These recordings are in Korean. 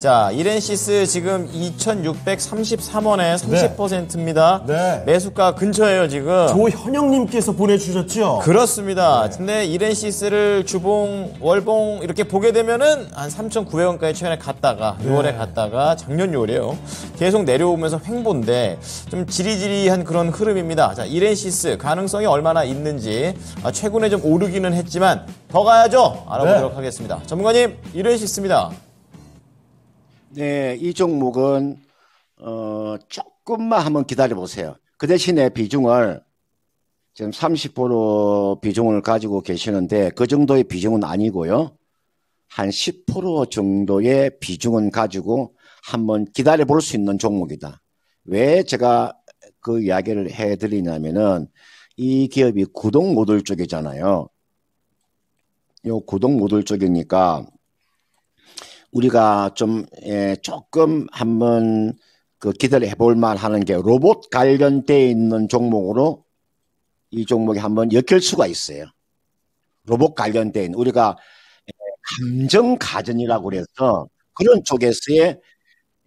자, 이렌시스 지금 2,633원에 30%입니다. 네. 매수가 근처예요, 지금. 조현영님께서 보내주셨죠? 그렇습니다. 네. 근데 이렌시스를 주봉, 월봉 이렇게 보게 되면은 한 3,900원까지 최근에 갔다가, 6월에 갔다가, 작년 6월에요 계속 내려오면서 횡보인데 좀 지리지리한 그런 흐름입니다. 자, 이렌시스 가능성이 얼마나 있는지 아, 최근에 좀 오르기는 했지만 더 가야죠. 알아보도록 네. 하겠습니다. 전문가님, 이렌시스입니다. 네, 이 종목은 어, 조금만 한번 기다려 보세요. 그 대신에 비중을 지금 30% 비중을 가지고 계시는데 그 정도의 비중은 아니고요. 한 10% 정도의 비중은 가지고 한번 기다려 볼 수 있는 종목이다. 왜 제가 그 이야기를 해 드리냐면은 이 기업이 구동 모듈 쪽이잖아요. 요 구동 모듈 쪽이니까 우리가 좀 예, 조금 한번 그 기대를 해볼 만하는 게 로봇 관련돼 있는 종목으로 이 종목이 한번 엮일 수가 있어요. 로봇 관련된 우리가 예, 감정 가전이라고 그래서 그런 쪽에서의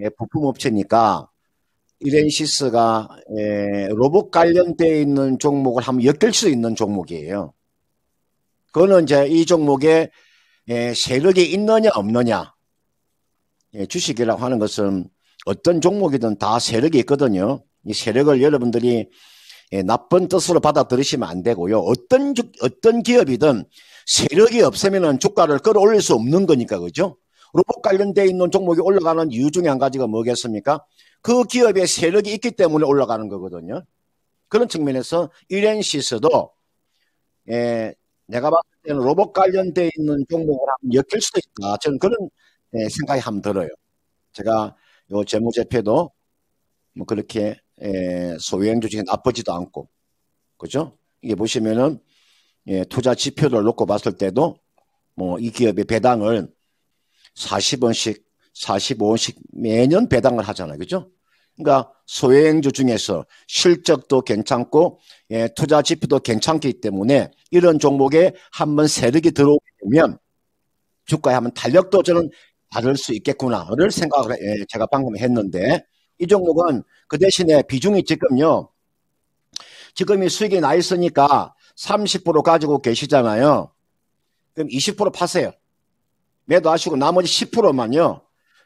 예, 부품 업체니까 이렌시스가 예, 로봇 관련돼 있는 종목을 한번 엮일 수 있는 종목이에요. 그거는 이제 이 종목에 세력이 있느냐 없느냐 예, 주식이라고 하는 것은 어떤 종목이든 다 세력이 있거든요. 이 세력을 여러분들이 예, 나쁜 뜻으로 받아들이시면 안 되고요. 어떤 주, 어떤 기업이든 세력이 없으면 주가를 끌어올릴 수 없는 거니까 그죠? 로봇 관련돼 있는 종목이 올라가는 이유 중에 한 가지가 뭐겠습니까? 그 기업의 세력이 있기 때문에 올라가는 거거든요. 그런 측면에서 이랜시스도 예, 내가 봤을 때는 로봇 관련돼 있는 종목을 한번 엮일 수도 있다. 저는 그런 예, 생각이 함 들어요. 제가 요 재무제표도 뭐 그렇게 예, 소외형 조직이 나쁘지도 않고 그죠? 이게 보시면은 예, 투자 지표를 놓고 봤을 때도 뭐 이 기업의 배당을 40원씩 45원씩 매년 배당을 하잖아요. 그죠? 그러니까 소행주 중에서 실적도 괜찮고 예, 투자 지표도 괜찮기 때문에 이런 종목에 한번 세력이 들어오면 주가에 한번 달력도 저는 받을 수 있겠구나를 생각을 예, 제가 방금 했는데 이 종목은 그 대신에 비중이 지금요 지금 이 수익이 나 있으니까 30% 가지고 계시잖아요. 그럼 20% 파세요. 매도하시고 나머지 10%만요.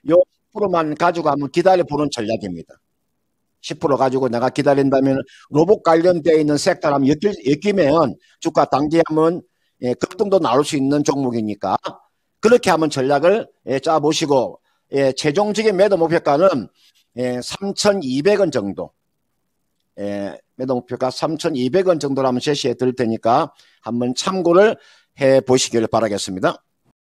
요 10%만 가지고 한번 기다려보는 전략입니다. 10% 가지고 내가 기다린다면 로봇 관련되어 있는 섹터 하면 엮이면 주가 당기하면 급등도 예, 그 나올 수 있는 종목이니까 그렇게 한번 전략을 예, 짜보시고 예, 최종적인 매도 목표가는 예, 3,200원 정도 예, 매도 목표가 3,200원 정도로 한번 제시해 드릴 테니까 한번 참고를 해 보시기를 바라겠습니다.